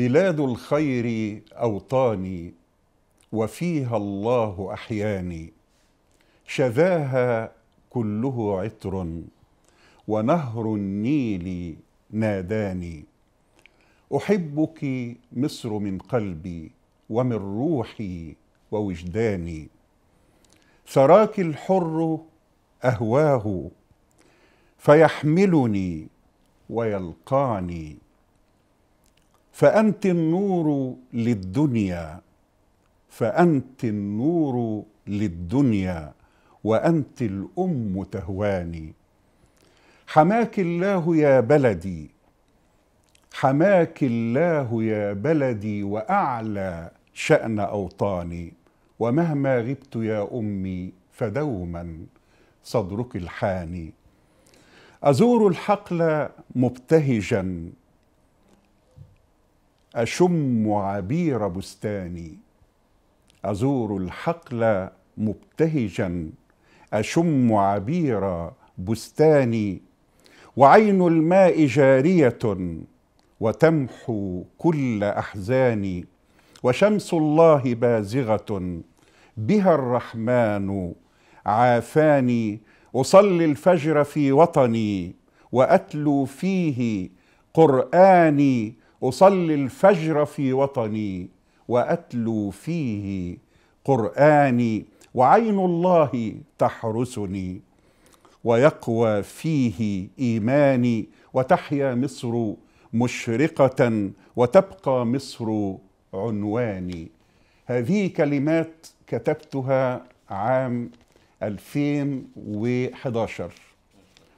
بلاد الخير اوطاني وفيها الله احياني شذاها كله عطر ونهر النيل ناداني احبك مصر من قلبي ومن روحي ووجداني ثراك الحر اهواه فيحملني ويلقاني فأنت النور للدنيا فأنت النور للدنيا وأنت الأم تهواني حماك الله يا بلدي حماك الله يا بلدي وأعلى شأن أوطاني ومهما غبت يا أمي فدوما صدرك الحاني أزور الحقل مبتهجا أشم عبير بستاني أزور الحقل مبتهجا أشم عبير بستاني وعين الماء جارية وتمحو كل أحزاني وشمس الله بازغة بها الرحمن عافاني أصلي الفجر في وطني وأتلو فيه قرآني اصلي الفجر في وطني واتلو فيه قراني وعين الله تحرسني ويقوى فيه ايماني وتحيا مصر مشرقه وتبقى مصر عنواني هذه كلمات كتبتها عام 2011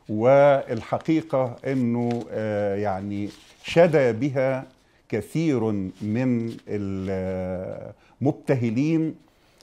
والحقيقه انه آه، يعني شدى بها كثير من المبتهلين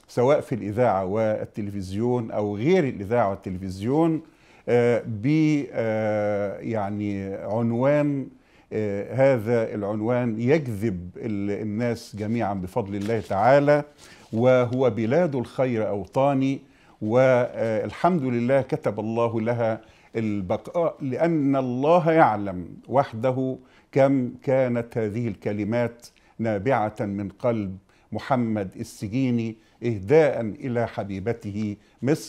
سواء في الإذاعة والتلفزيون أو غير الإذاعة والتلفزيون آه، ب آه، يعني عنوان آه، هذا العنوان يجذب الناس جميعا بفضل الله تعالى وهو بلاد الخير أوطاني والحمد لله كتب الله لها البقاء لأن الله يعلم وحده كم كانت هذه الكلمات نابعة من قلب محمد السجيني إهداء إلى حبيبته مصر